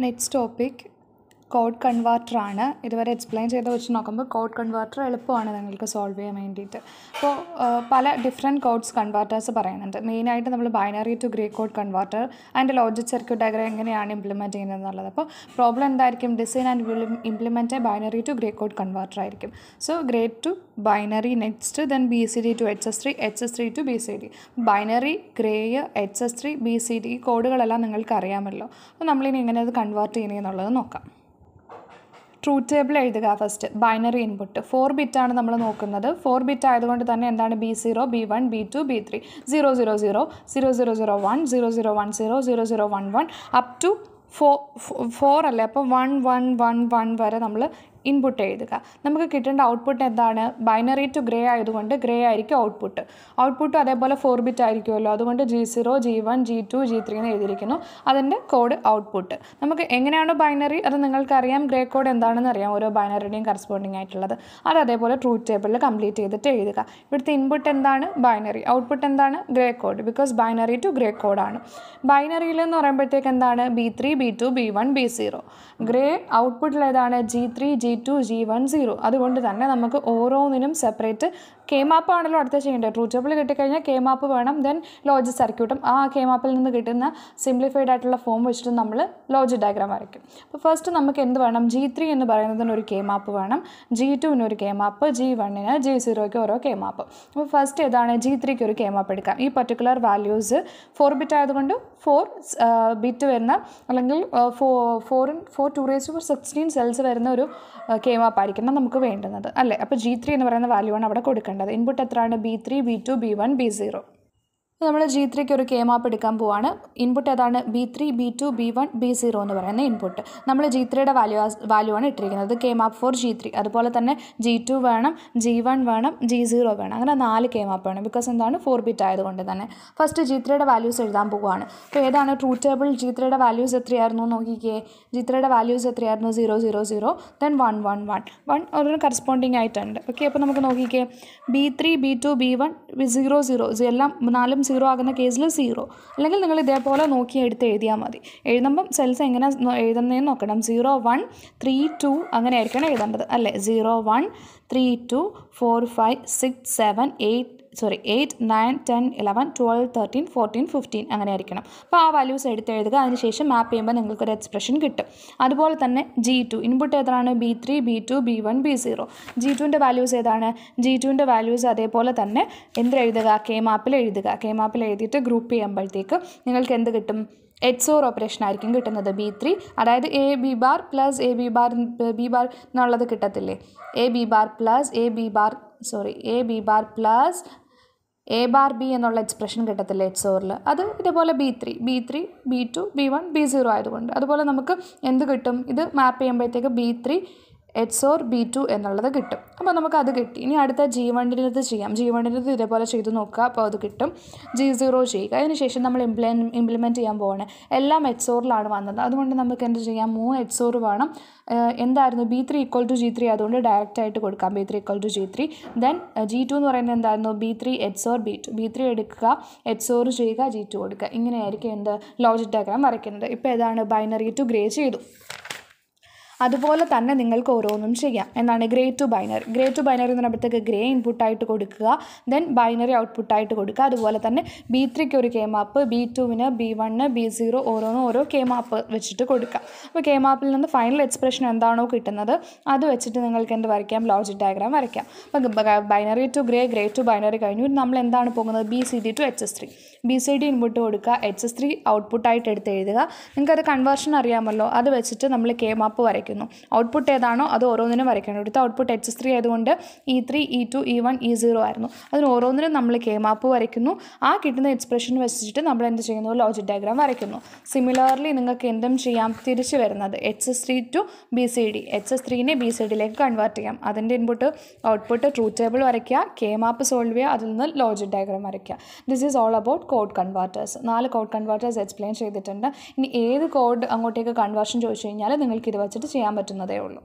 next topic code കൺവേർട്ടറാണ് ഇതുവരെ explain ചെയ്ത് വെച്ച് നോക്കുമ്പോൾ കോഡ് കൺവേർട്ടർ എളുപ്പമാണ് നിങ്ങൾക്ക് സോൾവ് ചെയ്യാൻ വേണ്ടിയിട്ട് അപ്പോൾ പല ഡിഫറെൻറ്റ് കോഡ്സ് കൺവേർട്ടേഴ്സ് പറയുന്നുണ്ട് മെയിനായിട്ട് നമ്മൾ binary to gray code converter അതിൻ്റെ ലോജിക് സർക്യൂട്ട് ഡയഗ്രം എങ്ങനെയാണ് ഇംപ്ലിമെൻറ്റ് ചെയ്യുന്നത് എന്നുള്ളത് അപ്പോൾ പ്രോബ്ലം എന്തായിരിക്കും design and implement binary to gray code converter ആയിരിക്കും so gray to binary next then B C D to H S three H S three to B C D binary gray H S three B C D കോഡുകളെല്ലാം നിങ്ങൾക്ക് അറിയാമല്ലോ അപ്പോൾ നമ്മളിനി എങ്ങനെ അത് convert എന്നുള്ളത് നോക്കാം ട്രൂത്ത് ടേബിൾ എഴുതുക ഫസ്റ്റ് ബൈനറി ഇൻപുട്ട് ഫോർ ബിറ്റാണ് നമ്മൾ നോക്കുന്നത് ഫോർ ബിറ്റ് ആയതുകൊണ്ട് തന്നെ എന്താണ് B zero B one B two B three zero zero zero zero zero zero one zero zero one zero zero zero one one up to four four അല്ലേ അപ്പോൾ one one one one വരെ നമ്മൾ input എഴുതുക നമുക്ക് കിട്ടേണ്ട output എന്താണ് binary to gray ആയതുകൊണ്ട് gray ആയിരിക്കും ഔട്ട്പുട്ട് ഔട്ട്പുട്ടും അതേപോലെ ഫോർ ബിറ്റ് ആയിരിക്കുമല്ലോ അതുകൊണ്ട് G zero G one G two G three എന്ന് എഴുതിയിരിക്കുന്നു അതിൻ്റെ കോഡ് ഔട്ട്പുട്ട് നമുക്ക് എങ്ങനെയാണോ ബൈനറി അത് നിങ്ങൾക്കറിയാം ഗ്രേ കോഡ് എന്താണെന്ന് അറിയാം ഓരോ ബൈനറിയുടെയും കറസ്പോണ്ടിങ് ആയിട്ടുള്ളത് അത് അതേപോലെ ട്രൂത്ത് ടേബിളിൽ കംപ്ലീറ്റ് ചെയ്തിട്ട് എഴുതുക ഇവിടുത്തെ ഇൻപുട്ട് എന്താണ് ബൈനറി ഔട്ട്പുട്ട് എന്താണ് gray code because binary to gray കോഡാണ് ബൈനറിയിൽ എന്ന് പറയുമ്പോഴത്തേക്ക് എന്താണ് B three B two B one B zero gray ഔട്ട്പുട്ടിൽ ഏതാണ് G three G two G one zero അതുകൊണ്ട് തന്നെ നമുക്ക് ഓരോന്നിനും സെപ്പറേറ്റ് കെ മാപ്പ് ആണല്ലോ അടുത്ത ചെയ്യേണ്ടത് ട്രൂ ടേബിൾ കിട്ടിക്കഴിഞ്ഞാൽ കെ മാപ്പ് വേണം ദെൻ ലോജിക് സർക്യൂട്ടും ആ കെ മാപ്പിൽ നിന്ന് കിട്ടുന്ന സിംപ്ലിഫൈഡ് ആയിട്ടുള്ള ഫോം വെച്ചിട്ട് നമ്മൾ ലോജിക് ഡയഗ്രാം വരയ്ക്കും അപ്പോൾ ഫസ്റ്റ് നമുക്ക് എന്ത് വേണം ജി ത്രീ എന്ന് പറയുന്നതിന് ഒരു കെ മാപ്പ് വേണം ജി ടുവിന് ഒരു കെ മാപ്പ് ജി വണ്ണിന് ജി സീറോയ്ക്ക് ഓരോ കെ മാപ്പ് അപ്പോൾ ഫസ്റ്റ് ഏതാണ് ജി ത്രീക്ക് ഒരു കെ മാപ്പ് എടുക്കാം ഈ പർട്ടിക്കുലർ വാല്യൂസ് ഫോർ ബിറ്റ് ആയതുകൊണ്ട് ഫോർ ബിറ്റ് വരുന്ന അല്ലെങ്കിൽ four four four two raise four sixteen cells വരുന്ന ഒരു കേമാപ്പ് ആയിരിക്കണം നമുക്ക് വേണ്ടുന്നത് അല്ലേ അപ്പോൾ ജി ത്രീ എന്ന് പറയുന്ന വാല്യൂ ആണ് അവിടെ കൊടുക്കേണ്ടത് ഇൻപുട്ട് എത്രയാണ് B three B two B one B zero നമ്മൾ ജി ത്രീക്ക് ഒരു കെ മാപ്പ് എടുക്കാൻ പോവാണ് ഇൻപുട്ട് ഏതാണ് B three B two B one B zero എന്ന് പറയുന്ന ഇൻപുട്ട് നമ്മൾ ജി ത്രീയുടെ വാല്യൂ വാല്യൂ ആണ് ഇട്ടിരിക്കുന്നത് K map four G three അതുപോലെ തന്നെ ജി ടു വേണം ജി വൺ വേണം ജി സീറോ വേണം അങ്ങനെ നാല് കെ മാപ്പ് വേണം ബിക്കോസ് എന്താണ് ഫോർ ബിറ്റ് ആയതുകൊണ്ട് തന്നെ ഫസ്റ്റ് ജി ത്രീയുടെ വാല്യൂസ് എഴുതാൻ പോവുകയാണ് അപ്പോൾ ഏതാണ് ട്രൂ ടേബിൾ ജി ത്രീയുടെ വാല്യൂസ് എത്രയായിരുന്നു നോക്കിക്കേ ജി ത്രീയുടെ വാല്യൂസ് എത്രയായിരുന്നു zero zero zero then one one one one ഒരു കറസ്പോണ്ടിങ് ആയിട്ടുണ്ട് ഓക്കെ അപ്പോൾ നമുക്ക് നോക്കിക്കേ B three B two B one zero zero എല്ലാം നാലും സീറോ ആകുന്ന കേസിൽ സീറോ അല്ലെങ്കിൽ നിങ്ങൾ ഇതേപോലെ നോക്കി എടുത്ത് എഴുതിയാൽ മതി എഴുതുമ്പം സെൽസ് എങ്ങനെ എഴുതുന്നതെന്ന് നോക്കണം സീറോ വൺ ത്രീ ടു അങ്ങനെ ആയിരിക്കണം എഴുതേണ്ടത് അല്ലേ zero one three two four five six seven eight sorry eight nine ten eleven twelve thirteen fourteen fifteen അങ്ങനെ ആയിരിക്കണം അപ്പോൾ ആ വാല്യൂസ് എഴുതുക അതിനുശേഷം മാപ്പ് ചെയ്യുമ്പോൾ നിങ്ങൾക്കൊരു എക്സ്പ്രഷൻ കിട്ടും അതുപോലെ തന്നെ ജി ടു ഇൻപുട്ട് ഏതാണ് B three B two B one B zero G ടുവിൻ്റെ വാല്യൂസ് ഏതാണ് ജി ടുവിൻ്റെ വാല്യൂസ് അതേപോലെ തന്നെ എഴുതുക കെ മാപ്പിൽ എഴുതുക കെ മാപ്പിൽ എഴുതിയിട്ട് ഗ്രൂപ്പ് ചെയ്യുമ്പോഴത്തേക്ക് നിങ്ങൾക്ക് എന്ത് കിട്ടും എച്ച് ഓർ ഓപ്പറേഷൻ ആയിരിക്കും കിട്ടുന്നത് ബി ത്രീ അതായത് A B bar plus A B bar B bar എന്നുള്ളത് കിട്ടത്തില്ലേ A B bar plus A B bar sorry A B bar plus A bar B എന്നുള്ള എക്സ്പ്രഷൻ കിട്ടത്തില്ല എച്ച് ഓറിൽ അത് ഇതേപോലെ B three B three B two B one B zero ആയതുകൊണ്ട് അതുപോലെ നമുക്ക് എന്ത് കിട്ടും ഇത് മാപ്പ് ചെയ്യുമ്പോഴത്തേക്ക് B three X or B two എന്നുള്ളത് കിട്ടും അപ്പോൾ നമുക്ക് അത് കിട്ടി ഇനി അടുത്ത ജി വണ്ണിനത് ചെയ്യാം ജി വണ്ണിനത് ഇതേപോലെ ചെയ്ത് നോക്കുക അപ്പോൾ അത് കിട്ടും ജി സീറോ ചെയ്യുക അതിനുശേഷം നമ്മൾ ഇംപ്ലെ ഇംപ്ലിമെൻറ്റ് ചെയ്യാൻ പോകണേ എല്ലാം എച്ച് ഓറിലാണ് വന്നത് അതുകൊണ്ട് നമുക്ക് എന്ത് ചെയ്യാം മൂന്ന് എച്ച് വേണം എന്തായിരുന്നു B three equal to G three അതുകൊണ്ട് ഡയറക്റ്റ് ആയിട്ട് കൊടുക്കാം B three equal to G three then G two എന്ന് പറയുന്നത് എന്തായിരുന്നു B three H or B two B three എടുക്കുക എച്ച് ഓർ ചെയ്യുക ജി ടു കൊടുക്കുക ഇങ്ങനെയായിരിക്കും എന്ത് ലോജിക് ഡയഗ്രാം വരയ്ക്കുന്നത് ഇപ്പോൾ ഏതാണ് ബൈനറി ടു ഗ്രേ ചെയ്തു അതുപോലെ തന്നെ നിങ്ങൾക്ക് ഓരോന്നും ചെയ്യാം എന്നാണ് Gray to binary Gray to binary എന്ന് പറയുമ്പോഴത്തേക്ക് ഗ്രേ ഇൻപുട്ടായിട്ട് കൊടുക്കുക ദെൻ ബൈനറി ഔട്ട്പുട്ടായിട്ട് കൊടുക്കുക അതുപോലെ തന്നെ ബി ത്രീക്ക് ഒരു കെ മാപ്പ് ബി ടുവിന് ബി വണ്ണ് ബി സീറോ ഓരോന്നും ഓരോ കെ മാപ്പ് വെച്ചിട്ട് കൊടുക്കുക അപ്പോൾ കെ മാപ്പിൽ നിന്ന് ഫൈനൽ എക്സ്പ്രഷൻ എന്താണോ കിട്ടുന്നത് അത് വെച്ചിട്ട് നിങ്ങൾക്ക് എന്ത് വരയ്ക്കാം ലോജിക് ഡയഗ്രാം വരയ്ക്കാം അപ്പോൾ binary to Gray Gray to binary കഴിഞ്ഞു നമ്മൾ എന്താണ് പോകുന്നത് B C D to H S three B C D input കൊടുക്കുക എച്ച് എസ് ത്രീ ഔട്ട്പുട്ടായിട്ട് എടുത്ത് എഴുതുക നിങ്ങൾക്കത് കൺവേർഷൻ അറിയാമല്ലോ അത് വെച്ചിട്ട് നമ്മൾ കെ മാപ്പ് വരയ്ക്കുക വരയ്ക്കുന്നു ഔട്ട്പുട്ട് ഏതാണോ അത് ഓരോന്നിനും വരയ്ക്കണം എടുത്ത ഔട്ട്പുട്ട് എച്ച് ത്രീ ആയതുകൊണ്ട് E three E two E one E zero ആയിരുന്നു അതിന് ഓരോന്നിനും നമ്മൾ കെ മാപ്പ് വരയ്ക്കുന്നു ആ കിട്ടുന്ന എക്സ്പ്രഷൻ വെച്ചിട്ട് നമ്മൾ എന്ത് ചെയ്യുന്നു ലോജിക് ഡയഗ്രാം വരയ്ക്കുന്നു സിമിലർലി നിങ്ങൾക്ക് എന്തും ചെയ്യാം തിരിച്ചു വരുന്നത് H S three to B C D H S ത്രീനെ ബി സി ഡിയിലേക്ക് കൺവേർട്ട് ചെയ്യാം അതിൻ്റെ ഇൻപുട്ട് ഔട്ട്പുട്ട് ട്രൂത്ത് ടേബിൾ വരയ്ക്കുക കെ മാപ്പ് സോൾവ് ചെയ്യുക അതിൽ നിന്ന് ലോജിക് ഡയഗ്രാം വരയ്ക്കുക this is all about code converters നാല് കോഡ് കൺവേർട്ടേഴ്സ് എക്സ്പ്ലെയിൻ ചെയ്തിട്ടുണ്ട് ഇനി ഏത് കോഡ് അങ്ങോട്ടേക്ക് കൺവേർഷൻ ചോദിച്ചു കഴിഞ്ഞാൽ നിങ്ങൾക്ക് ഇത് വെച്ചിട്ട് ചെയ്യാൻ പറ്റുന്നതേ ഉള്ളൂ